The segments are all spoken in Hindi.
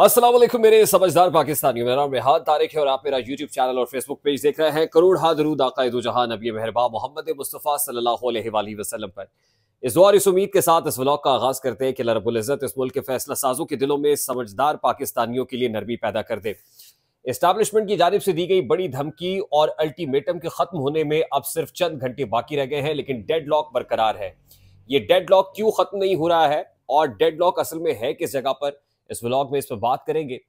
असलम मेरे समझदार पाकिस्तानियों मेरा रिहाद तारिक है और आप मेरा यूट्यूब चैनल और फेसबुक पेज देख रहे हैं करोड़ हादरूद आकायद जहां नबी मेहरबा मोहम्मद मुस्तफ़ा वसल्लम पर इस दौर इस उम्मीद के साथ इस व्लॉग का आगाज़ करते हैं कि रबुल्ज़त इस मुल्क के फैसला साजों के दिलों में समझदार पाकिस्तानियों के लिए नरमी पैदा कर दे इस्टबलिशमेंट की जानब से दी गई बड़ी धमकी और अल्टीमेटम के ख़त्म होने में अब सिर्फ चंद घंटे बाकी रह गए हैं लेकिन डेड लॉक बरकरार है ये डेड लॉक क्यों ख़त्म नहीं हो रहा है और डेड लॉक असल में है किस जगह पर इस व्लॉग में इस पर बात करेंगे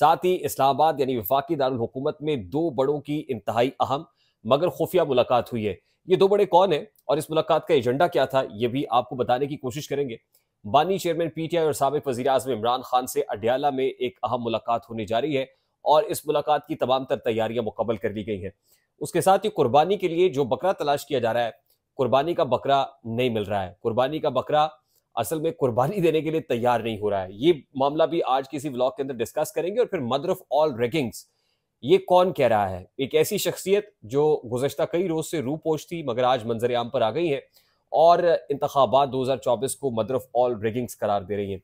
साथ ही इस्लामाबाद यानी वफाकी दारकूमत में दो बड़ों की इंतहाई अहम मगर खुफिया मुलाकात हुई है ये दो बड़े कौन हैं और इस मुलाकात का एजेंडा क्या था ये भी आपको बताने की कोशिश करेंगे बानी चेयरमैन पीटीआई और सबक वजी अजम इमरान खान से अडियाला में एक अहम मुलाकात होने जा रही है और इस मुलाकात की तमाम तर तैयारियां मुकम्मल कर ली गई हैं उसके साथ ही कुर्बानी के लिए जो बकरा तलाश किया जा रहा है कुर्बानी का बकरा नहीं मिल रहा है कुर्बानी का बकरा असल में कुर्बानी देने के लिए तैयार नहीं हो रहा है ये मामला भी आज किसी ब्लॉग के अंदर डिस्कस करेंगे और फिर मदर ऑफ ऑल रेगिंग्स ये कौन कह रहा है एक ऐसी शख्सियत जो गुजशत कई रोज से रूपोश थी मगर आज मंजर आम पर आ गई है और इंतबात दो हज़ार चौबीस को मदर ऑफ ऑल रेगिंग्स करार दे रही है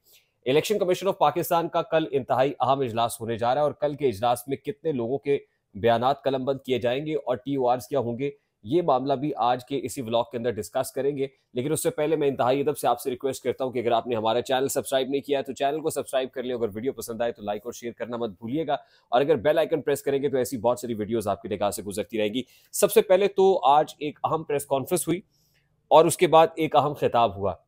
इलेक्शन कमीशन ऑफ पाकिस्तान का कल इंतहाई अहम इजलास होने जा रहा है और कल के इजलास में कितने लोगों के बयान कलमबंद किए जाएंगे और टी ओ क्या होंगे ये मामला भी आज के इसी ब्लॉग के अंदर डिस्कस करेंगे लेकिन उससे पहले मैं इंतहाई अदब से आपसे रिक्वेस्ट करता हूँ कि अगर आपने हमारा चैनल सब्सक्राइब नहीं किया है तो चैनल को सब्सक्राइब कर लें अगर वीडियो पसंद आए तो लाइक और शेयर करना मत भूलिएगा और अगर बेल आइकन प्रेस करेंगे तो ऐसी बहुत सारी वीडियोज आपकी निगाह से गुजरती रहेगी सबसे पहले तो आज एक अहम प्रेस कॉन्फ्रेंस हुई और उसके बाद एक अहम खिताब हुआ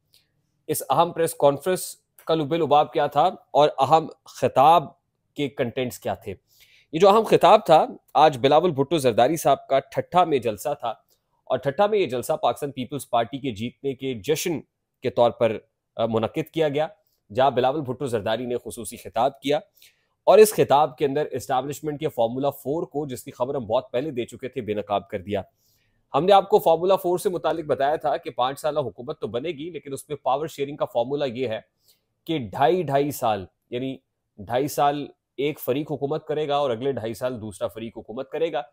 इस अहम प्रेस कॉन्फ्रेंस का लुबे लुबाब क्या था और अहम खिताब के कंटेंट्स क्या थे ये जो अहम खिताब था आज बिलावल भुट्टो जरदारी साहब का ठट्ठा में जलसा था और ठट्ठा में ये जलसा पाकिस्तान पीपल्स पार्टी के जीतने के जश्न के तौर पर मुनद किया गया जहाँ बिलावल भुट्टो जरदारी ने खसूस खिताब किया और इस खिताब के अंदर इस्टाब्लिशमेंट के फार्मूला फोर को जिसकी खबर हम बहुत पहले दे चुके थे बेनकाब कर दिया हमने आपको फार्मूला फोर से मुतालिक बताया था कि पाँच साल हुकूमत तो बनेगी लेकिन उसमें पावर शेयरिंग का फार्मूला ये है कि ढाई ढाई साल यानी ढाई साल एक फरीक हुकूमत करेगा और अगले ढाई साल दूसरा फरीक हुकूमत करेगा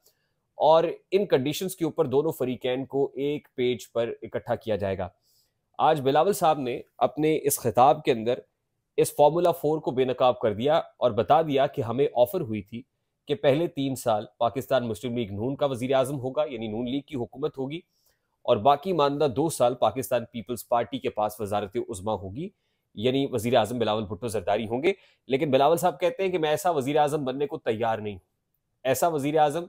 और इन कंडीशंस के ऊपर दोनों फरीकैन को एक पेज पर इकट्ठा किया जाएगा आज बिलावल साहब ने अपने इस खिताब के अंदर इस फार्मूला फोर को बेनकाब कर दिया और बता दिया कि हमें ऑफर हुई थी कि पहले तीन साल पाकिस्तान मुस्लिम लीग नून का वजीर आजम होगा यानी नून लीग की हुकूमत होगी और बाकी मानदा दो साल पाकिस्तान पीपल्स पार्टी के पास वजारत उजमा होगी यानी वजीर अजम बिलावल भुट्टो सरदारी होंगे लेकिन बिलावल साहब कहते हैं कि मैं ऐसा वजीर अजम बनने को तैयार नहीं ऐसा वजीर अजम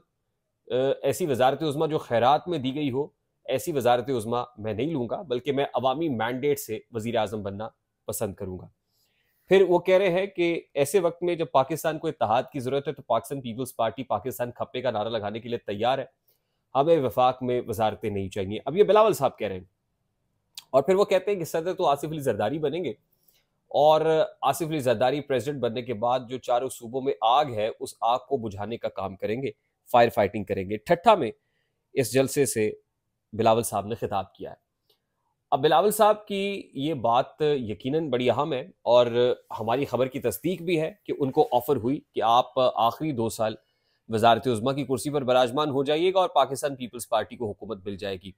ऐसी वजारत उज़मा जो खैरात में दी गई हो ऐसी वजारत उज़मा मैं नहीं लूंगा बल्कि मैं अवामी मैंडेट से वजीर अजम बनना पसंद करूंगा फिर वो कह रहे हैं कि ऐसे वक्त में जब पाकिस्तान को इतिहाद की ज़रूरत है तो पाकिस्तान पीपल्स पार्टी पाकिस्तान खप्पे का नारा लगाने के लिए तैयार है हमें वफाक में वजारतें नहीं चाहिए अब ये बिलावल साहब कह रहे हैं और फिर वो कहते हैं कि सदर तो आसिफ अली जरदारी बनेंगे और आसिफ अली जरदारी प्रेसिडेंट बनने के बाद जो चारों सूबों में आग है उस आग को बुझाने का काम करेंगे फायर फाइटिंग करेंगे ठट्ठा में इस जलसे से बिलावल साहब ने खिताब किया है अब बिलावल साहब की ये बात यकीनन बड़ी अहम है और हमारी खबर की तस्दीक भी है कि उनको ऑफर हुई कि आप आखिरी दो साल वजारत उज़मा की कुर्सी पर बराजमान हो जाइएगा और पाकिस्तान पीपल्स पार्टी को हुकूमत मिल जाएगी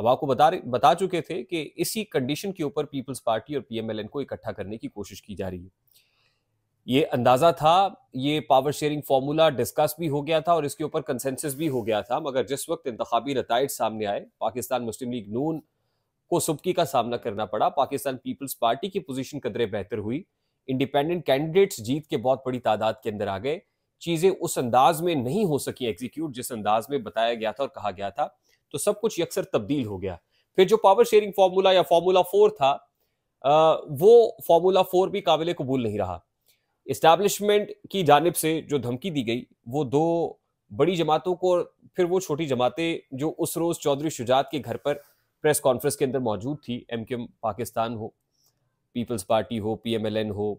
अब आपको बता बता चुके थे कि इसी कंडीशन के ऊपर पीपल्स पार्टी और पीएमएलएन को इकट्ठा करने की कोशिश की जा रही है ये अंदाजा था ये पावर शेयरिंग फार्मूला डिस्कस भी हो गया था और इसके ऊपर कंसेंसस भी हो गया था मगर जिस वक्त इंतबी नतज सामने आए पाकिस्तान मुस्लिम लीग नून को सुबकी का सामना करना पड़ा पाकिस्तान पीपल्स पार्टी की पोजीशन कदरे बेहतर हुई इंडिपेंडेंट कैंडिडेट्स जीत के बहुत बड़ी तादाद के अंदर आ गए चीज़ें उस अंदाज में नहीं हो सकी एग्जीक्यूट जिस अंदाज में बताया गया था और कहा गया था तो सब कुछ अक्सर तब्दील हो गया फिर जो पावर शेयरिंग फार्मूला या फार्मूला फोर था वो फार्मूला फोर भी काबिल कबूल नहीं रहा इस्टेब्लिशमेंट की जानब से जो धमकी दी गई वो दो बड़ी जमातों को और फिर वो छोटी जमातें जो उस रोज़ चौधरी शुजात के घर पर प्रेस कॉन्फ्रेंस के अंदर मौजूद थी एम के पाकिस्तान हो पीपल्स पार्टी हो पी एम एल एन हो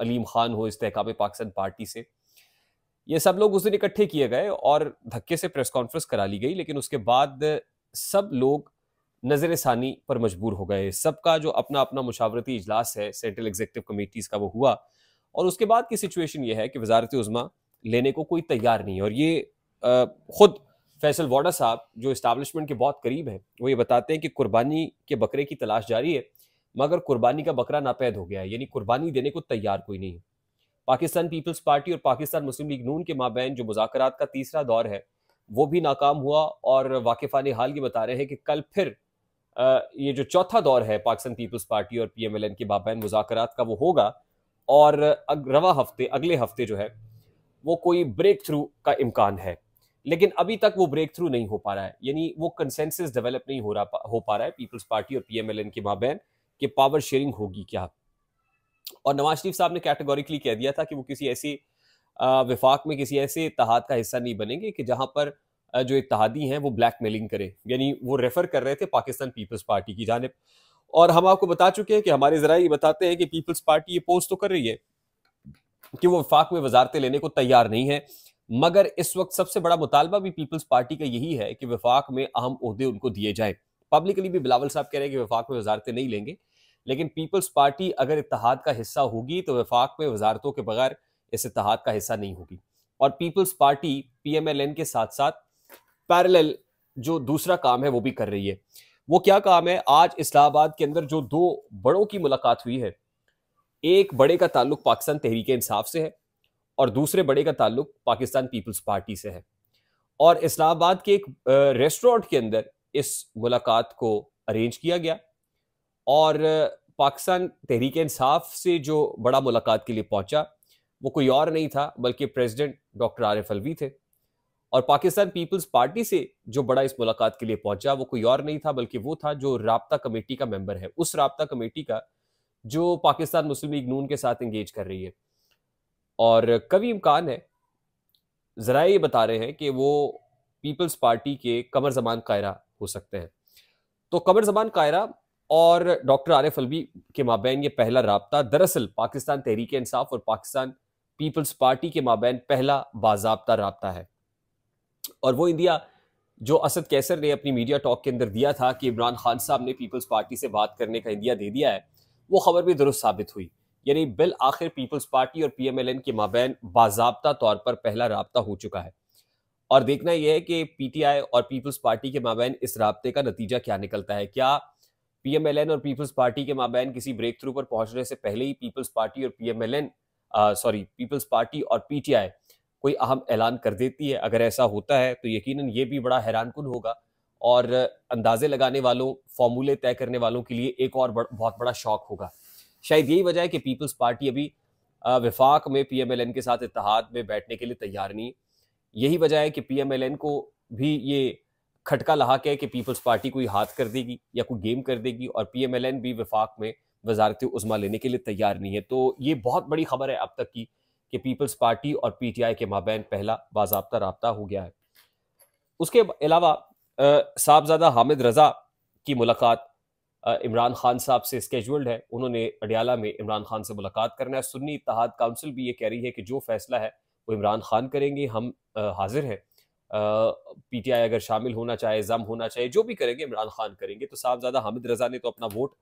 अलीम खान हो इस्तेकाम पाकिस्तान पार्टी से ये सब लोग उस दिन इकट्ठे किए गए और धक्के से प्रेस कॉन्फ्रेंस करा ली गई लेकिन उसके बाद सब लोग नजर सानी पर मजबूर हो गए सबका जो अपना अपना मुशावरती इजलास है सेंट्रल एग्जीक्यूटिव कमेटीज का वो हुआ और उसके बाद की सिचुएशन ये है कि वजारत उज़मा लेने को कोई तैयार नहीं है और ये खुद फैसल वाडा साहब जो इस्टबलिशमेंट के बहुत करीब हैं वो ये बताते हैं कि कुर्बानी के बकरे की तलाश जारी है मगर कुर्बानी का बकरा नापैद हो गया है यानी कुर्बानी देने को तैयार कोई नहीं है पाकिस्तान पीपल्स पार्टी और पाकिस्तान मुस्लिम लीग नून के माबेन जो मुजाकर का तीसरा दौर है वो भी नाकाम हुआ और वाकिफान हाल ये बता रहे हैं कि कल फिर ये जो चौथा दौर है पाकिस्तान पीपल्स पार्टी और पी एम एल एन के माबेन मुजाकर का वो होगा और रवा हफ्ते अगले हफ्ते जो है वो कोई ब्रेक थ्रू का इम्कान है लेकिन अभी तक वो ब्रेक थ्रू नहीं हो पा रहा है यानी वो कंसेंसस डेवलप नहीं हो रहा हो पा रहा है पीपल्स पार्टी और पीएमएलएन के माबेन कि पावर शेयरिंग होगी क्या और नवाज शरीफ साहब ने कैटेगोरिकली कह दिया था कि वो किसी ऐसी विफाक में किसी ऐसे इतिहाद का हिस्सा नहीं बनेंगे कि जहां पर जो इतिहादी हैं वो ब्लैक मेलिंग करें यानी वो रेफर कर रहे थे पाकिस्तान पीपल्स पार्टी की जानब और हम आपको बता चुके हैं कि हमारे जरा ये बताते हैं कि पीपल्स पार्टी ये पोस्ट तो कर रही है कि वो विफाक में वजारतें लेने को तैयार नहीं है मगर इस वक्त सबसे बड़ा मुतालबा भी पीपल्स पार्टी का यही है कि विफाक में अहम उहदे उनको दिए जाए पब्लिकली भी बिलावल साहब कह रहे हैं कि विफाक में वजारतें नहीं लेंगे लेकिन पीपल्स पार्टी अगर इतिहाद का हिस्सा होगी तो वफाक में वजारतों के बगैर इस इतिहाद का हिस्सा नहीं होगी और पीपल्स पार्टी पीएमएलएन के साथ साथ पैरेलल जो दूसरा काम है वो भी कर रही है वो क्या काम है आज इस्लाहाबाद के अंदर जो दो बड़ों की मुलाकात हुई है एक बड़े का ताल्लुक पाकिस्तान तहरीक इंसाफ से है और दूसरे बड़े का ताल्लुक पाकिस्तान पीपल्स पार्टी से है और इस्लामाबाद के एक रेस्टोरेंट के अंदर इस मुलाकात को अरेंज किया गया और पाकिस्तान तहरीक इंसाफ से जो बड़ा मुलाकात के लिए पहुंचा वो कोई और नहीं था बल्कि प्रेसिडेंट डॉक्टर आरिफ अलवी थे और पाकिस्तान पीपल्स पार्टी से जो बड़ा इस मुलाकात के लिए पहुंचा वो कोई और नहीं था बल्कि वो था जो रबता कमेटी का मेंबर है उस रबता कमेटी का जो पाकिस्तान मुस्लिम लीग नून के साथ इंगेज कर रही है और कवि इम्कान है ज़रा ये बता रहे हैं कि वो पीपल्स पार्टी के कमर जमान कायरा हो सकते हैं तो कमर जमान कायरा और डॉक्टर आरिफ अलवी के माबेन ये पहला रबता दरअसल पाकिस्तान तहरीक इंसाफ और पाकिस्तान पीपल्स पार्टी के माबेन पहला बाबा रबता है और वो इंडिया जो असद कैसर ने अपनी मीडिया टॉक के अंदर दिया था कि इमरान खान साहब ने पीपल्स पार्टी से बात करने का इंडिया दे दिया है वो खबर भी दुरुस्त साबित हुई यानी बिल आखिर पीपल्स पार्टी और पीएमएलएन के माबेन बाबा तौर पर पहला रबता हो चुका है और देखना यह है कि पीटीआई और पीपल्स पार्टी के माबेन इस रबते का नतीजा क्या निकलता है क्या पीएमएलएन और पीपल्स पार्टी के माबेन किसी ब्रेक थ्रू पर पहुंचने से पहले ही पीपल्स पार्टी और पीएमएलएन सॉरी पीपल्स पार्टी और पीटीआई कोई अहम ऐलान कर देती है अगर ऐसा होता है तो यकीनन ये भी बड़ा हैरान कन होगा और अंदाजे लगाने वालों फॉर्मूले तय करने वालों के लिए एक और बड़, बहुत बड़ा शौक होगा शायद यही वजह है कि पीपल्स पार्टी अभी विफाक में पीएमएलएन के साथ इतिहाद में बैठने के लिए तैयार नहीं यही वजह है कि पीएमएलएन को भी ये खटका लहाक है कि पीपल्स पार्टी कोई हाथ कर देगी या कोई गेम कर देगी और पीएमएलएन भी विफाक में वजारत उजमा लेने के लिए तैयार नहीं है तो ये बहुत बड़ी खबर है अब तक की कि पीपल्स पार्टी और पीटीआई के माबेन पहला बाबा रबता हो गया है उसके अलावा साहबजादा हामिद रजा की मुलाकात इमरान खान साहब से स्केजुअल्ड है उन्होंने अडियाला में इमरान खान से मुलाकात करना है सुन्नी इतिहाद काउंसिल भी ये कह रही है कि जो फैसला है वो इमरान खान करेंगे हम हाजिर हैं पीटीआई अगर शामिल होना चाहे जम होना चाहे जो भी करेंगे इमरान खान करेंगे तो साहबजादा हामिद रजा ने तो अपना वोट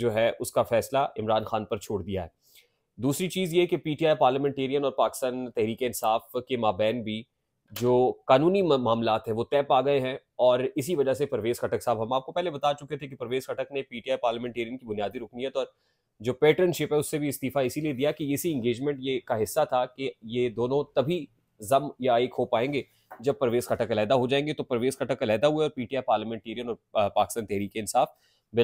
जो है उसका फैसला इमरान खान पर छोड़ दिया है दूसरी चीज़ ये कि पीटीआई पार्लियामेंटेरियन और पाकिस्तान तहरीक इंसाफ के माबेन भी जो कानूनी मामला हैं वो तय पा गए हैं और इसी वजह से परवेज खटक साहब हम आपको पहले बता चुके थे कि परवेज खटक ने पीटीआई पार्लियामेंटेरियन की बुनियादी रुकनीत तो और जो पैटर्नशिप है उससे भी इस्तीफा इसीलिए दिया कि इसी इंगेजमेंट ये का हिस्सा था कि ये दोनों तभी जम या एक हो पाएंगे जब परवेज खटक अलहदा हो जाएंगे तो परवेज खटक अलहदा हुए और पीटीआई पार्लियामेंटेरियन और पाकिस्तान तहरीक इंसाफ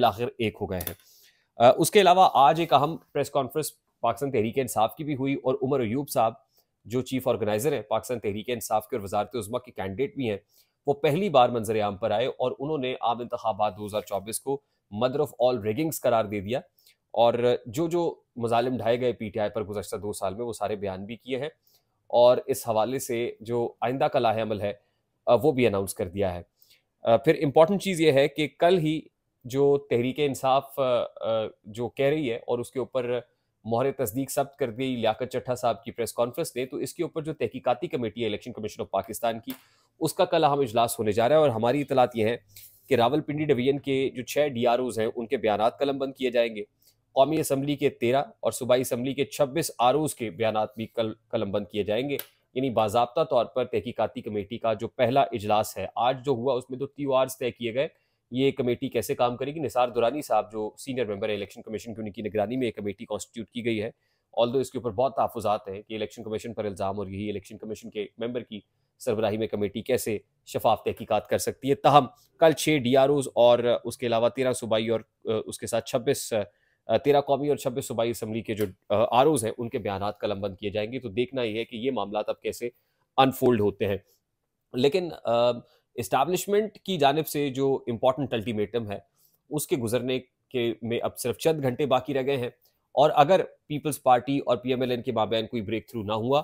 आखिर एक हो गए हैं उसके अलावा आज एक अहम प्रेस कॉन्फ्रेंस पाकिस्तान तहरीक इंसाफ की भी हुई और उमर अयूब साहब जो चीफ ऑर्गेनाइजर हैं पाकिस्तान तहरीक इंसाफ के और वजारत उजमा के कैंडिडेट भी हैं वो पहली बार मंजर आम पर आए और उन्होंने आम इंतबात दो हज़ार चौबीस को मदर ऑफ ऑल रेगिंग्स करार दे दिया और जो जो मुजालिम ढाए गए पी टी आई पर गुजशत दो साल में वो सारे बयान भी किए हैं और इस हवाले से जो आइंदा का लाह अमल है वो भी अनाउंस कर दिया है फिर इम्पॉर्टेंट चीज़ ये है कि कल ही जो तहरीक इंसाफ जो कह रही है और उसके ऊपर मोहर तस्दीक सब कर दी लियाकत चट्ठा साहब की प्रेस कॉन्फ्रेंस ने तो इसके ऊपर जो तहकीकती कमेटी है इलेक्शन कमीशन ऑफ पाकिस्तान की उसका कल अहम इजलास होने जा रहा है और हमारी इतलात यह है कि रावलपिंडी डिवीजन के जो छः डी आर ओज़ हैं उनके बयान कलम बंद किए जाएंगे कौमी असम्बली के तेरह और सूबाई असम्बली के छब्बीस आर के बयान भी कल कलमबंद किए जाएंगे यानी बाबा तौर पर तहकीकती कमेटी का जो पहला इजलास है आज जो हुआ उसमें दो तीन आर्स तय किए गए ये कमेटी कैसे काम करेगी निसार दुरानी साहब जो सीनियर मेंबर है इलेक्शन कमीशन की उनकी निगरानी में एक कमेटी कॉन्स्टिट्यूट की गई है ऑल दो इसके ऊपर बहुत तहफात हैं कि इलेक्शन कमीशन पर इल्ज़ाम और यही इलेक्शन कमीशन के मेंबर की सरबराही में कमेटी कैसे शफाफ तहकीकत कर सकती है तहम कल छः डी और उसके अलावा तेरह सूबाई और उसके साथ छब्बीस तेरह कौमी और छब्बीस सूबाई असम्बली के जो आर हैं उनके बयान कलमबंद किए जाएंगे तो देखना ही है कि ये मामला अब कैसे अनफोल्ड होते हैं लेकिन इस्टाब्लिशमेंट की जानब से जो इम्पोर्टेंट अल्टीमेटम है उसके गुजरने के में अब सिर्फ चंद घंटे बाकी रह गए हैं और अगर पीपल्स पार्टी और पीएमएलएन के माबेन कोई ब्रेक थ्रू ना हुआ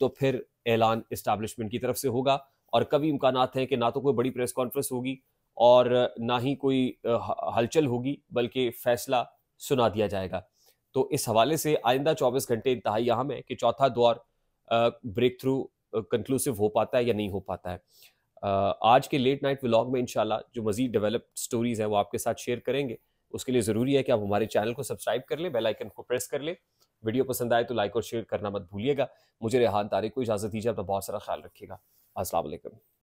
तो फिर ऐलान इस्टेब्लिशमेंट की तरफ से होगा और कभी इम्कान हैं कि ना तो कोई बड़ी प्रेस कॉन्फ्रेंस होगी और ना ही कोई हलचल होगी बल्कि फैसला सुना दिया जाएगा तो इस हवाले से आइंदा चौबीस घंटे इंतहाई अहम है कि चौथा दौर ब्रेक थ्रू कंक्लूसिव हो पाता है या नहीं हो पाता है आज के लेट नाइट व्लॉग में इंशाल्लाह जो मजीद डेवलप स्टोरीज हैं वो आपके साथ शेयर करेंगे उसके लिए ज़रूरी है कि आप हमारे चैनल को सब्सक्राइब कर लें बेल आइकन को प्रेस कर लें वीडियो पसंद आए तो लाइक और शेयर करना मत भूलिएगा मुझे रेहान तारिक को इजाज़त दीजिए अपना बहुत सारा ख्याल रखिएगा असलम